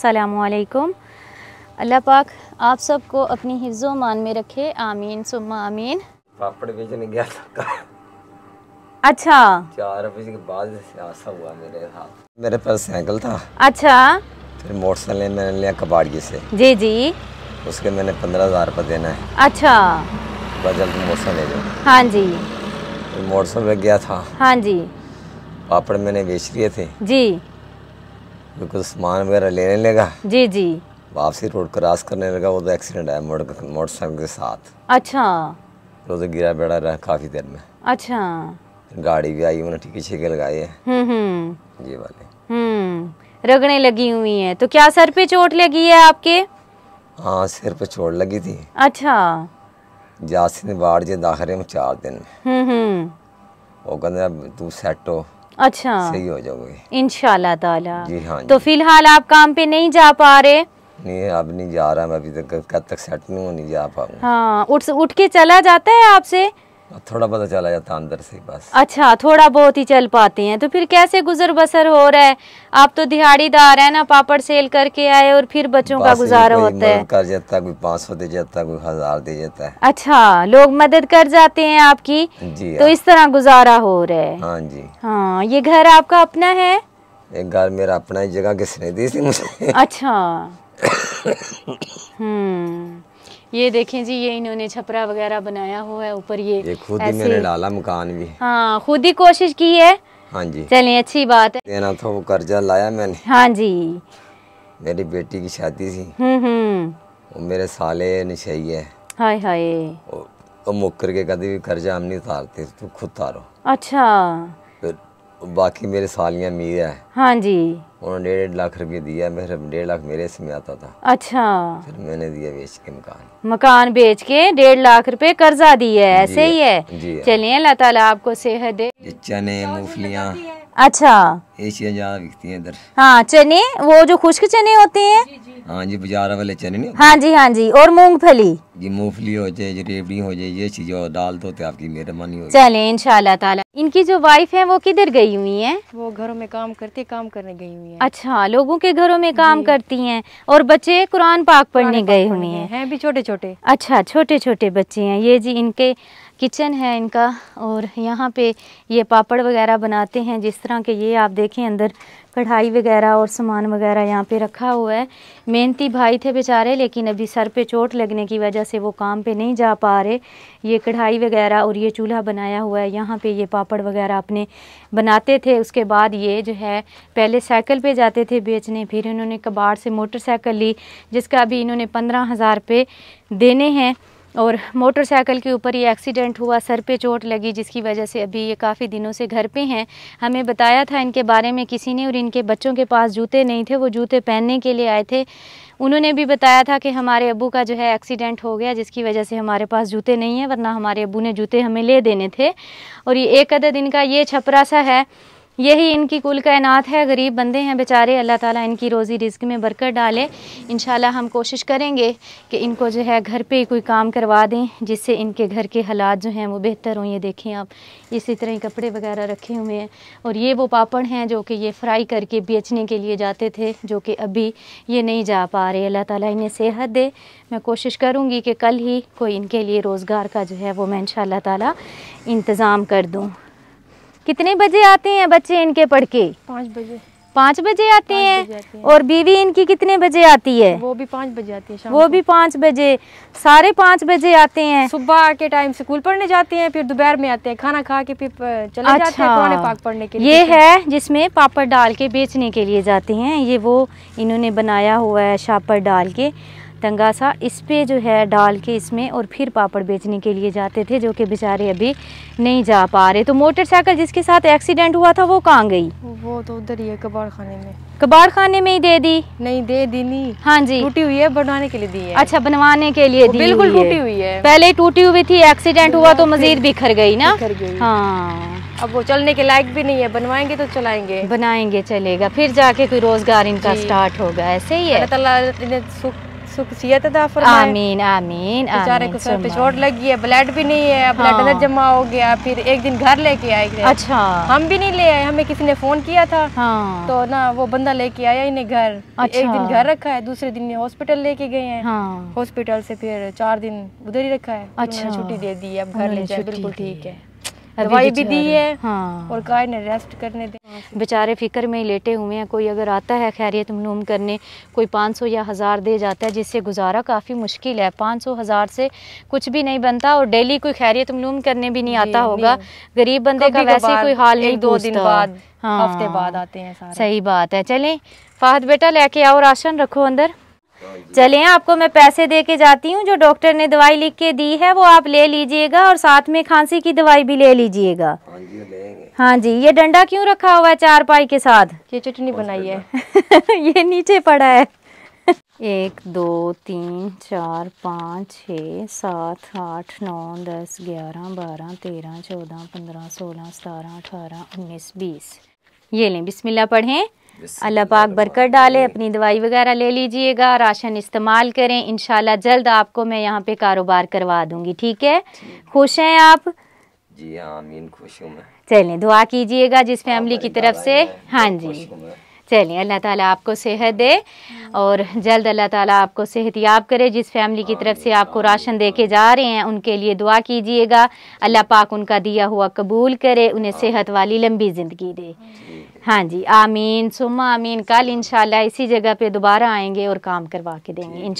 असलकुम अल्लाह पाक आप सबको अपनी हिफ्ज़ मान में रखे आमीन सुम्मा आमीन पापड़ बेचने गया था अच्छा चार बजे के बाद ऐसा हुआ मेरे साथ मेरे पास साइकिल था अच्छा फिर मोटरसाइकिल मैंने लिया कबाड़िए से जी जी उसके मैंने पंद्रह हज़ार रुपये देना है अच्छा बस जल्द मोटरसाइकिल ले जाओ हाँ जी मोटरसाइकिल गया था हाँ जी पापड़ मैंने बेच लिए थे जी बिल्कुल तो सामान वगैरह लेने लगा जी जी वापसी रोड क्रॉस करने लगा वो तो एक्सीडेंट आया मोटरसाइकिल के साथ अच्छा वो तो गिरा बेड़ा रहा काफी देर में अच्छा गाड़ी भी आई उन्होंने टीके छीके लगाए हैं ये हम्म, हम्म। वाले हम्म रगड़े लगी हुई है तो क्या सर पे चोट लगी है आपके हाँ सिर पे चोट लगी थी अच्छा जासी ने बाढ़ जे दाखरे में चार दिन में हम्म, वो कहते तू सेट हो अच्छा सही हो जाओगे इनशाला ताला जी हाँ जी। तो फिलहाल आप काम पे नहीं जा पा रहे नहीं अब नहीं जा रहा मैं अभी तक कब तक सेट नहीं हूँ नहीं जा पाऊंगा हाँ उठ उठ के चला जाता है आपसे थोड़ा बहुत चला जाता अंदर से बस अच्छा थोड़ा बहुत ही चल पाते हैं तो फिर कैसे गुजर बसर हो रहा है आप तो दिहाड़ीदार है ना पापड़ सेल करके आए और फिर बच्चों का गुजारा होता है कर जाता कोई पाँच सौ दे जाता कोई हजार दे जाता है अच्छा लोग मदद कर जाते हैं आपकी जी तो हाँ। इस तरह गुजारा हो रहा है हाँ जी हाँ ये घर आपका अपना है एक घर मेरा अपना जगह किसने दी थी मुझे अच्छा हम्म ये देखें जी ये इन्होंने छपरा वगैरह बनाया हुआ है ऊपर ये, ये खुद ही मैंने डाला मकान भी हाँ खुद ही कोशिश की है हाँ जी चलिए अच्छी बात है देना था वो कर्जा लाया मैंने हाँ जी मेरी बेटी की शादी थी हम्म हम्म मेरे साले नशई है हाय हाय तो मुकर के कभी भी कर्जा हम नहीं उतारते तो खुद उतारो अच्छा बाकी मेरे सालियाँ मीर है हाँ जी उन्होंने डेढ़ लाख रुपये दिया मेरे डेढ़ लाख मेरे में आता था अच्छा फिर मैंने दिया बेच के मकान मकान बेच के डेढ़ लाख रुपए कर्जा दिया ऐसे ही है हाँ। चलिए अल्लाह ताला आपको सेहत दे चने मूंगफलियाँ अच्छा ये चीजें जहाँ बिकती हैं इधर हाँ चने वो जो खुश्क चने होते हैं हाँ जी बाजार वाले चने नहीं हाँ जी हाँ जी और मूंगफली जी मूंगफली हो जाए जी रेबड़ी हो जाए ये चीजें और डाल दो तो आपकी मेहरबानी हो चले इन ताला इनकी जो वाइफ है वो किधर गई हुई है वो घरों में काम करती काम करने गई हुई है अच्छा लोगों के घरों में काम करती है और बच्चे कुरान पाक पढ़ने गए हुए हैं भी छोटे छोटे अच्छा छोटे छोटे बच्चे हैं ये जी इनके किचन है इनका और यहाँ पे ये पापड़ वगैरह बनाते हैं जिस तरह के ये आप देखें अंदर कढ़ाई वगैरह और सामान वगैरह यहाँ पे रखा हुआ है मेहनती भाई थे बेचारे लेकिन अभी सर पे चोट लगने की वजह से वो काम पे नहीं जा पा रहे ये कढ़ाई वगैरह और ये चूल्हा बनाया हुआ है यहाँ पे ये पापड़ वगैरह अपने बनाते थे उसके बाद ये जो है पहले साइकिल पे जाते थे बेचने फिर इन्होंने कबाड़ से मोटरसाइकिल ली जिसका अभी इन्होंने पंद्रह हज़ार देने हैं और मोटरसाइकिल के ऊपर ये एक्सीडेंट हुआ सर पे चोट लगी जिसकी वजह से अभी ये काफ़ी दिनों से घर पे हैं हमें बताया था इनके बारे में किसी ने और इनके बच्चों के पास जूते नहीं थे वो जूते पहनने के लिए आए थे उन्होंने भी बताया था कि हमारे अबू का जो है एक्सीडेंट हो गया जिसकी वजह से हमारे पास जूते नहीं हैं वरना हमारे अबू ने जूते हमें ले देने थे और ये एक अदद इनका ये छपरा सा है यही इनकी कुल कायनात है गरीब बंदे हैं बेचारे अल्लाह ताला इनकी रोज़ी रिज्क में बरकत डाले इन हम कोशिश करेंगे कि इनको जो है घर पे ही कोई काम करवा दें जिससे इनके घर के हालात जो हैं वो बेहतर हों ये देखें आप इसी तरह ही कपड़े वगैरह रखे हुए हैं और ये वो पापड़ हैं जो कि ये फ्राई करके बेचने के लिए जाते थे जो कि अभी ये नहीं जा पा रहे अल्लाह ताला इन्हें सेहत दे मैं कोशिश करूँगी कि कल ही कोई इनके लिए रोज़गार का जो है वो मैं इन ताला इंतज़ाम कर दूँ कितने बजे आते हैं बच्चे इनके पढ़ के पाँच बजे पाँच बजे आते हैं और बीवी इनकी कितने बजे आती है वो भी पाँच बजे आती है वो भी पाँच बजे सारे पाँच बजे आते हैं सुबह के टाइम स्कूल पढ़ने जाते हैं फिर दोपहर में आते हैं खाना खा के फिर चले अच्छा, जाते हैं अच्छा। पाक पढ़ने के लिए ये है जिसमें पापड़ डाल के बेचने के लिए जाते हैं ये वो इन्होंने बनाया हुआ है छापड़ डाल के सा इस पर जो है डाल के इसमें और फिर पापड़ बेचने के लिए जाते थे जो कि बेचारे अभी नहीं जा पा रहे तो मोटरसाइकिल जिसके साथ एक्सीडेंट हुआ था वो कहाँ गई वो तो उधर ही है कबाड़ खाने में कबाड़ खाने में ही दे दी नहीं दे दी नहीं हाँ जी टूटी हुई है बनवाने के लिए दी है अच्छा बनवाने के लिए दी बिल्कुल टूटी हुई है पहले टूटी हुई थी एक्सीडेंट हुआ तो मजीद बिखर गई ना हाँ अब वो चलने के लायक भी नहीं है बनवाएंगे तो चलाएंगे बनाएंगे चलेगा फिर जाके कोई रोजगार इनका स्टार्ट होगा ऐसे ही है सुखसियत अदा फरमाए आमीन आमीन बेचारे को सर पे चोट लगी है ब्लड भी नहीं है ब्लड अंदर जमा हो गया फिर एक दिन घर लेके आए अच्छा हम भी नहीं ले आए हमें किसी ने फोन किया था हाँ। तो ना वो बंदा लेके आया इन्हें घर अच्छा। एक दिन घर रखा है दूसरे दिन हॉस्पिटल लेके गए हैं हॉस्पिटल से फिर चार दिन उधर ही रखा है अच्छा छुट्टी दे दी अब घर ले जाए बिल्कुल ठीक है दवाई भी दी है हाँ और गाय ने रेस्ट करने दे बेचारे फिक्र में ही लेटे हुए हैं कोई अगर आता है खैरियत मलूम करने कोई पाँच सौ या हज़ार दे जाता है जिससे गुजारा काफ़ी मुश्किल है पाँच सौ हज़ार से कुछ भी नहीं बनता और डेली कोई खैरियत मलूम करने भी नहीं आता होगा गरीब बंदे का वैसे कोई हाल नहीं दो दिन बाद हफ्ते हाँ। बाद आते हैं सही बात है चले फाहद बेटा लेके आओ राशन रखो अंदर चले आपको मैं पैसे दे के जाती हूँ जो डॉक्टर ने दवाई लिख के दी है वो आप ले लीजिएगा और साथ में खांसी की दवाई भी ले लीजिएगा हाँ जी ये हाँ डंडा क्यों रखा हुआ है चार पाई के साथ ये चटनी बनाई है ये नीचे पड़ा है एक दो तीन चार पाँच छ सात आठ नौ दस ग्यारह बारह तेरह चौदह पंद्रह सोलह सतारह अठारह उन्नीस बीस ये लें बिस्मिल्लाह पढ़ें अल्लाह पाक बरकत डाले अपनी दवाई वगैरह ले लीजिएगा राशन इस्तेमाल करें इन जल्द आपको मैं यहाँ पे कारोबार करवा दूंगी ठीक है खुश हैं आप जी हाँ, आमीन खुश हूँ चलिए चलें दुआ कीजिएगा जिस हाँ, फैमिली की तरफ से हाँ जी चलिए अल्लाह ताला आपको सेहत दे और जल्द अल्लाह ताला आपको सेहतियाब करे जिस फैमिली की तरफ से आपको राशन दे के जा रहे हैं उनके लिए दुआ कीजिएगा अल्लाह पाक उनका दिया हुआ कबूल करे उन्हें सेहत वाली लंबी ज़िंदगी दे हाँ जी आमीन सुमा आमीन कल इन इसी जगह पर दोबारा आएँगे और काम करवा के देंगे इन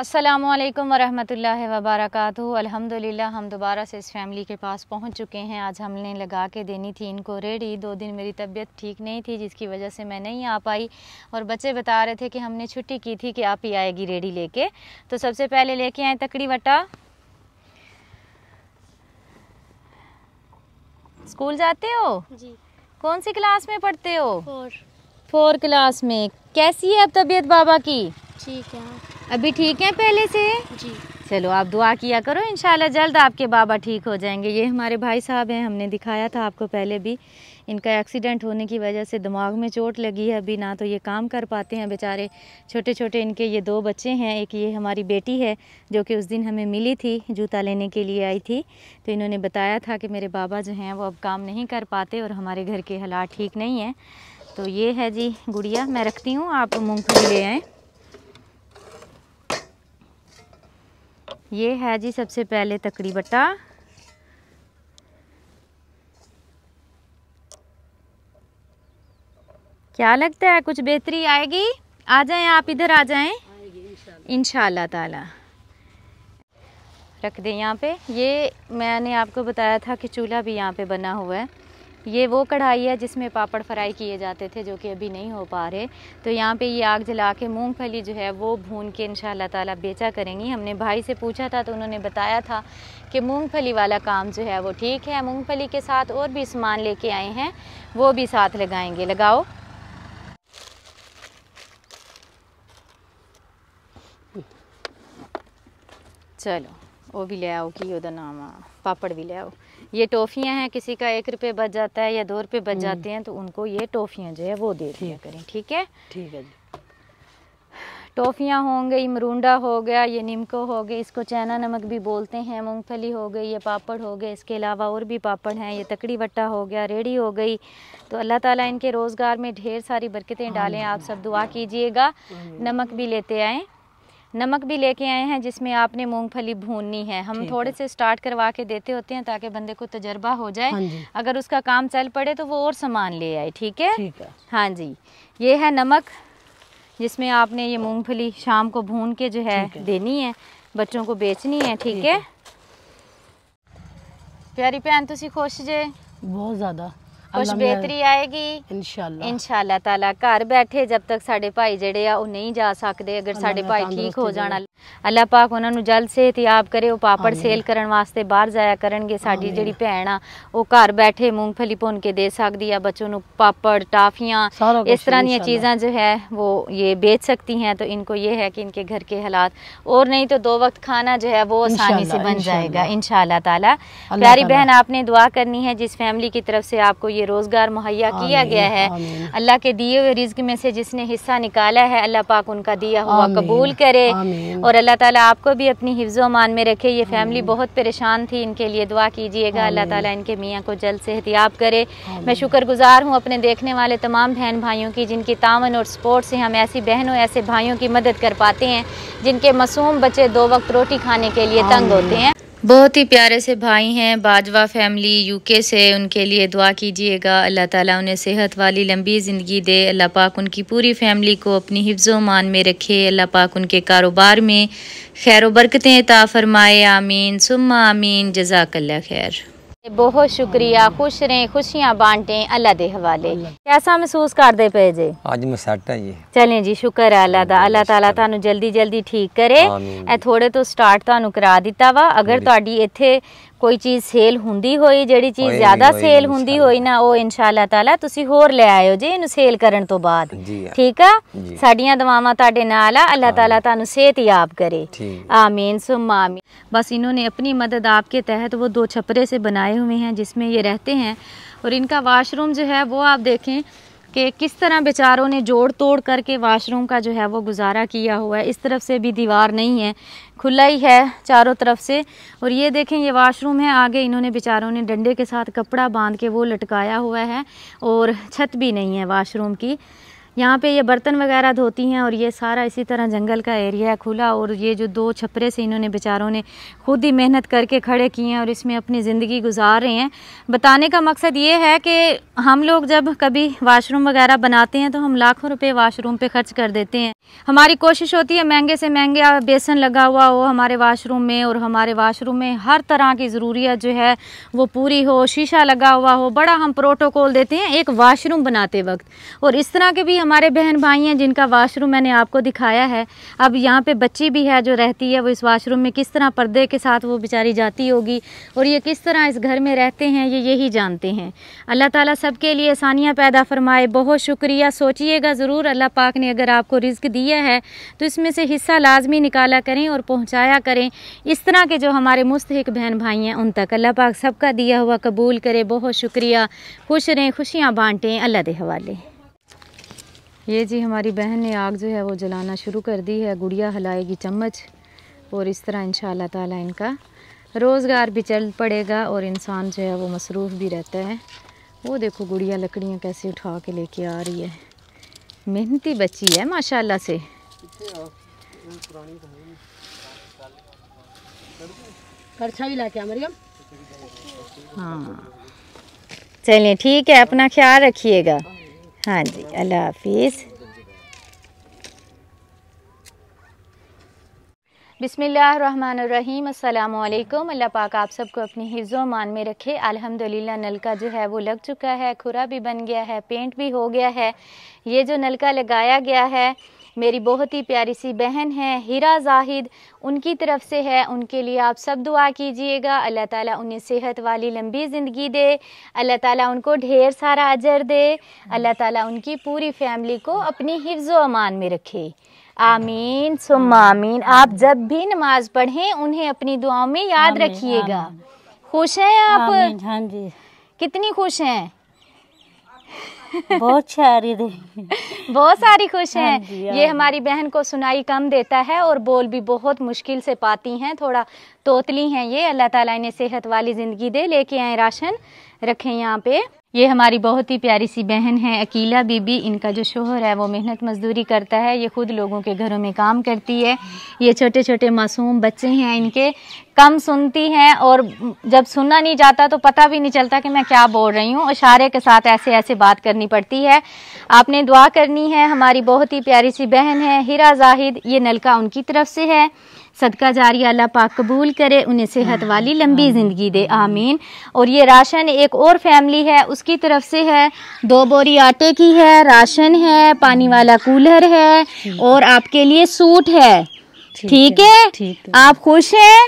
असलकम वरहमल वबरक अल्हम्दुलिल्लाह हम दोबारा से इस फैमिली के पास पहुंच चुके हैं आज हमने लगा के देनी थी इनको रेडी दो दिन मेरी तबीयत ठीक नहीं थी जिसकी वजह से मैं नहीं आ पाई और बच्चे बता रहे थे कि हमने छुट्टी की थी कि आप ही आएगी रेडी लेके तो सबसे पहले लेके आए तकड़ी वटा स्कूल जाते हो जी कौन सी क्लास में पढ़ते हो फोर फोर क्लास में कैसी है अब तबीयत बाबा की ठीक है अभी ठीक है पहले से जी चलो आप दुआ किया करो इन जल्द आपके बाबा ठीक हो जाएंगे ये हमारे भाई साहब हैं हमने दिखाया था आपको पहले भी इनका एक्सीडेंट होने की वजह से दिमाग में चोट लगी है अभी ना तो ये काम कर पाते हैं बेचारे छोटे छोटे इनके ये दो बच्चे हैं एक ये हमारी बेटी है जो कि उस दिन हमें मिली थी जूता लेने के लिए आई थी तो इन्होंने बताया था कि मेरे बाबा जो हैं वो अब काम नहीं कर पाते और हमारे घर के हालात ठीक नहीं हैं तो ये है जी गुड़िया मैं रखती हूँ आप मूँगफली ले आएँ ये है जी सबसे पहले तकड़ी बट्टा क्या लगता है कुछ बेहतरी आएगी आ जाएं आप इधर आ जाएं इनशाला ताला रख दें यहाँ पे ये मैंने आपको बताया था कि चूल्हा भी यहाँ पे बना हुआ है ये वो कढ़ाई है जिसमें पापड़ फ्राई किए जाते थे जो कि अभी नहीं हो पा रहे तो यहाँ पे ये आग जला के मूँगफली जो है वो भून के इन ताला बेचा करेंगी हमने भाई से पूछा था तो उन्होंने बताया था कि मूँगफली वाला काम जो है वो ठीक है मूँगफली के साथ और भी सामान लेके आए हैं वो भी साथ लगाएंगे लगाओ चलो वो भी ले आओ कि नाम पापड़ भी ले आओ ये टॉफ़ियाँ हैं किसी का एक रुपये बच जाता है या दो रुपये बच हम्म। जाते हैं तो उनको ये टॉफ़ियाँ जो है वो दे दिया करें ठीक है ठीक है जी टॉफ़ियाँ हो गई मरूंडा हो गया ये नीमको हो गए इसको चैना नमक भी बोलते हैं मूँगफली हो गई ये पापड़ हो गए इसके अलावा और भी पापड़ हैं ये तकड़ी वट्टा हो गया रेडी हो गई तो अल्लाह ताला इनके रोज़गार में ढेर सारी बरकतें डालें आप सब दुआ कीजिएगा नमक भी लेते आएँ नमक भी लेके आए हैं जिसमें आपने मूंगफली भूननी है हम थोड़े से स्टार्ट करवा के देते होते हैं ताकि बंदे को तजर्बा हो जाए हाँ अगर उसका काम चल पड़े तो वो और सामान ले आए ठीक है हाँ जी ये है नमक जिसमें आपने ये मूंगफली शाम को भून के जो है देनी है बच्चों को बेचनी है ठीक है प्यारी भैन तुम खुश जे बहुत ज़्यादा खुशबेहतरी आएगी इनशाला ताला घर बैठे जब तक साढ़े भाई जेडे नहीं जा सकते अगर साढ़े भाई ठीक हो जाना अल्लाह पाक उन्होंने जल्द सेहत याब करे पापड़ सेल करने वास्ते बहर जाया करे जी भैन आ बैठे मूंगफली भुन के दे सकती है बच्चों पापड़ टाफिया इस तरह चीजा जो है वो ये बेच सकती हैं तो इनको ये है कि इनके घर के हालात और नहीं तो दो वक्त खाना जो है वो आसानी से बन जाएगा इनशाला प्यारी बहन आपने दुआ करनी है जिस फैमिली की तरफ से आपको ये रोज़गार मुहैया किया गया है अल्लाह के दिए हुए रिज्क में से जिसने हिस्सा निकाला है अल्लाह पाक उनका दिया हुआ कबूल करे और अल्लाह ताला आपको भी अपनी हिफ्ज़ मान में रखे ये फैमिली बहुत परेशान थी इनके लिए दुआ कीजिएगा अल्लाह ताला इनके मियाँ को जल्द से एहतियाब करे मैं गुजार हूँ अपने देखने वाले तमाम बहन भाइयों की जिनकी तावन और सपोर्ट से हम ऐसी बहनों ऐसे भाइयों की मदद कर पाते हैं जिनके मासूम बच्चे दो वक्त रोटी खाने के लिए तंग होते हैं बहुत ही प्यारे से भाई हैं बाजवा फैमिली यूके से उनके लिए दुआ कीजिएगा अल्लाह ताला उन्हें सेहत वाली लंबी ज़िंदगी दे अल्लाह पाक उनकी पूरी फैमिली को अपनी मान में रखे अल्लाह पाक उनके कारोबार में खैर बरकतें ताफ़रमाए आमीन सुम्मा आमीन जजाकल्ला खैर ਬਹੁਤ ਸ਼ੁਕਰੀਆ ਖੁਸ਼ ਰਹੇ ਖੁਸ਼ੀਆਂ ਬਾਂਟੇ ਅੱਲਾ ਦੇ ਹਵਾਲੇ ਕਿਹਦਾ ਮਹਿਸੂਸ ਕਰਦੇ ਪਏ ਜੇ ਅੱਜ ਮੈਂ ਸੱਟ ਹੈ ਜੀ ਚਲੇ ਜੀ ਸ਼ੁਕਰ ਹੈ ਅੱਲਾ ਦਾ ਅੱਲਾ ਤਾਲਾ ਤੁਹਾਨੂੰ ਜਲਦੀ ਜਲਦੀ ਠੀਕ ਕਰੇ ਇਹ ਥੋੜੇ ਤੋਂ ਸਟਾਰਟ ਤੁਹਾਨੂੰ ਕਰਾ ਦਿੱਤਾ ਵਾ ਅਗਰ ਤੁਹਾਡੀ ਇੱਥੇ कोई चीज़ सेल होंगी हुई जी चीज़ ज्यादा सेल होंगी हुई ना वो इंशाला तला होर ले आयो जी इन सेल करन तो बाद हाँ। ठीक है साड़िया दवावे नाल अल्लाह तला तुम सेहत याब करे आमीन सुमा आमीन बस इन्होंने अपनी मदद आपके तहत वो दो छपरे से बनाए हुए हैं जिसमें ये रहते हैं और इनका वाशरूम जो है वो आप देखें कि किस तरह बेचारों ने जोड़ तोड़ करके वाशरूम का जो है वो गुजारा किया हुआ है इस तरफ से भी दीवार नहीं है खुला ही है चारों तरफ से और ये देखें ये वाशरूम है आगे इन्होंने बेचारों ने डंडे के साथ कपड़ा बांध के वो लटकाया हुआ है और छत भी नहीं है वाशरूम की यहाँ पे ये बर्तन वगैरह धोती हैं और ये सारा इसी तरह जंगल का एरिया है खुला और ये जो दो छपरे से इन्होंने बेचारों ने खुद ही मेहनत करके खड़े किए हैं और इसमें अपनी ज़िंदगी गुजार रहे हैं बताने का मकसद ये है कि हम लोग जब कभी वाशरूम वगैरह बनाते हैं तो हम लाखों रुपये वाशरूम पर खर्च कर देते हैं हमारी कोशिश होती है महंगे से महंगे बेसन लगा हुआ हो हमारे वाशरूम में और हमारे वाशरूम में हर तरह की ज़रूरियात जो है वो पूरी हो शीशा लगा हुआ हो बड़ा हम प्रोटोकॉल देते हैं एक वाशरूम बनाते वक्त और इस तरह के भी हमारे बहन भाई हैं जिनका वाशरूम मैंने आपको दिखाया है अब यहाँ पे बच्ची भी है जो रहती है वो इस वाशरूम में किस तरह पर्दे के साथ वो बेचारी जाती होगी और ये किस तरह इस घर में रहते हैं ये यही जानते हैं अल्लाह ताला सबके लिए आसानियाँ पैदा फरमाए बहुत शुक्रिया सोचिएगा ज़रूर अल्लाह पाक ने अगर आपको रिज्क दिया है तो इसमें से हिस्सा लाजमी निकाला करें और पहुँचाया करें इस तरह के जो हमारे मुस्तक बहन भाई हैं उन तक अल्लाह पाक सबका दिया हुआ कबूल करें बहुत शुक्रिया खुश रहें खुशियाँ बाँटें अल्लाह के हवाले ये जी हमारी बहन ने आग जो है वो जलाना शुरू कर दी है गुड़िया हलाएगी चम्मच और इस तरह इन ताला इनका रोज़गार भी चल पड़ेगा और इंसान जो है वो मसरूफ़ भी रहता है वो देखो गुड़िया लकड़ियाँ कैसे उठा के लेके आ रही है मेहनती बच्ची है माशाल्लाह से हाँ चलिए ठीक है अपना ख्याल रखिएगा हाँ जी अल्लाह हाफिज़ बिसमीम अल्लाम अल्लाह पाक आप सबको अपनी हिज़ो मान में रखे अल्हम्दुलिल्लाह नलका जो है वो लग चुका है खुरा भी बन गया है पेंट भी हो गया है ये जो नलका लगाया गया है मेरी बहुत ही प्यारी सी बहन है हीरा जाहिद उनकी तरफ से है उनके लिए आप सब दुआ कीजिएगा अल्लाह ताला उन्हें सेहत वाली लंबी ज़िंदगी दे अल्लाह ताला उनको ढेर सारा अजर दे अल्लाह ताला उनकी पूरी फैमिली को अपनी हिफ्ज़ अमान में रखे आमीन सुम आमीन आप जब भी नमाज पढ़ें उन्हें अपनी दुआओं में याद रखिएगा खुश हैं आप हाँ जी कितनी खुश हैं बहुत सारी बहुत सारी खुश हाँ हैं ये हाँ। हमारी बहन को सुनाई कम देता है और बोल भी बहुत मुश्किल से पाती हैं थोड़ा तोतली हैं ये अल्लाह ताला इन्हें सेहत वाली ज़िंदगी दे लेके आए राशन रखे यहाँ पे ये हमारी बहुत ही प्यारी सी बहन है अकीला बीबी इनका जो शोहर है वो मेहनत मजदूरी करता है ये खुद लोगों के घरों में काम करती है ये छोटे छोटे मासूम बच्चे हैं इनके कम सुनती हैं और जब सुनना नहीं जाता तो पता भी नहीं चलता कि मैं क्या बोल रही हूँ इशारे के साथ ऐसे ऐसे बात करनी करनी पड़ती है आपने दुआ करनी है हमारी बहुत ही प्यारी सी बहन है हिरा जाहिद ये नलका उनकी तरफ से है सदका जारी अल्लाह पाक कबूल करे उन्हें सेहत वाली लंबी ज़िंदगी दे आमीन और ये राशन एक और फैमिली है उसकी तरफ से है दो बोरी आटे की है राशन है पानी वाला कूलर है और आपके लिए सूट है ठीक है आप खुश हैं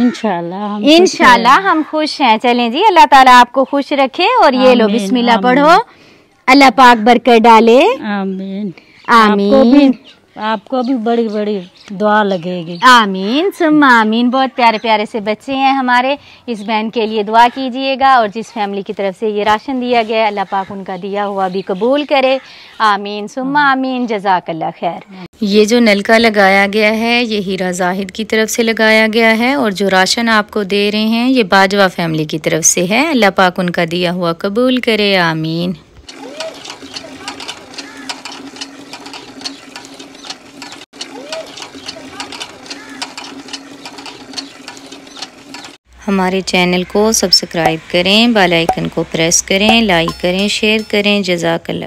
इनशाला इनशाला हम खुश हैं चलें जी अल्लाह ताला आपको खुश रखे और ये लो बिस्मिल्लाह पढ़ो अल्लाह पाक बरकत डाले आमीन आमीन आपको भी बड़ी बड़ी दुआ लगेगी आमीन सुम आमीन बहुत प्यारे प्यारे से बच्चे हैं हमारे इस बहन के लिए दुआ कीजिएगा और जिस फैमिली की तरफ से ये राशन दिया गया है अल्लाह पाक उनका दिया हुआ भी कबूल करे आमीन सुम आमीन जजाकल्ला खैर ये जो नलका लगाया गया है ये हीरा जाहिद की तरफ से लगाया गया है और जो राशन आपको दे रहे हैं ये बाजवा फैमिली की तरफ से है अल्लाह पाक उनका दिया हुआ कबूल करे आमीन हमारे चैनल को सब्सक्राइब करें बेल आइकन को प्रेस करें लाइक करें शेयर करें जजाकल्ला